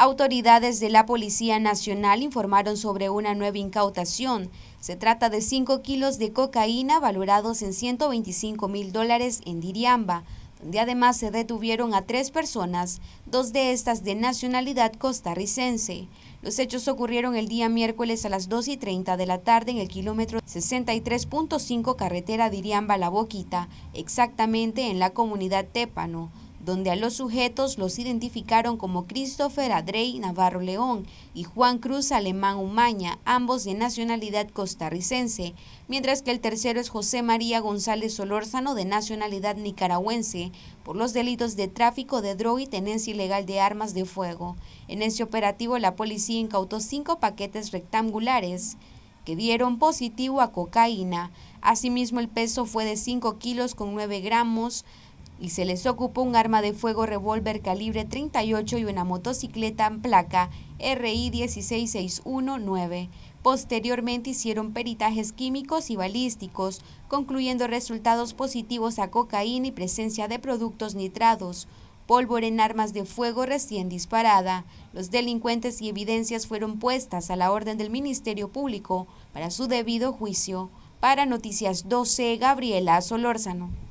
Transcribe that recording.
Autoridades de la Policía Nacional informaron sobre una nueva incautación. Se trata de 5 kilos de cocaína valorados en 125 mil dólares en Diriamba, donde además se detuvieron a tres personas, dos de estas de nacionalidad costarricense. Los hechos ocurrieron el día miércoles a las 2 y 30 de la tarde en el kilómetro 63.5 carretera Diriamba-La Boquita, exactamente en la comunidad Tépano donde a los sujetos los identificaron como Christopher Adrey Navarro León y Juan Cruz Alemán Umaña, ambos de nacionalidad costarricense, mientras que el tercero es José María González Solórzano de nacionalidad nicaragüense, por los delitos de tráfico de droga y tenencia ilegal de armas de fuego. En ese operativo la policía incautó cinco paquetes rectangulares que dieron positivo a cocaína. Asimismo, el peso fue de 5 kilos con 9 gramos, y se les ocupó un arma de fuego revólver calibre 38 y una motocicleta en placa RI 16619. Posteriormente hicieron peritajes químicos y balísticos, concluyendo resultados positivos a cocaína y presencia de productos nitrados, pólvora en armas de fuego recién disparada. Los delincuentes y evidencias fueron puestas a la orden del Ministerio Público para su debido juicio. Para Noticias 12, Gabriela Solórzano.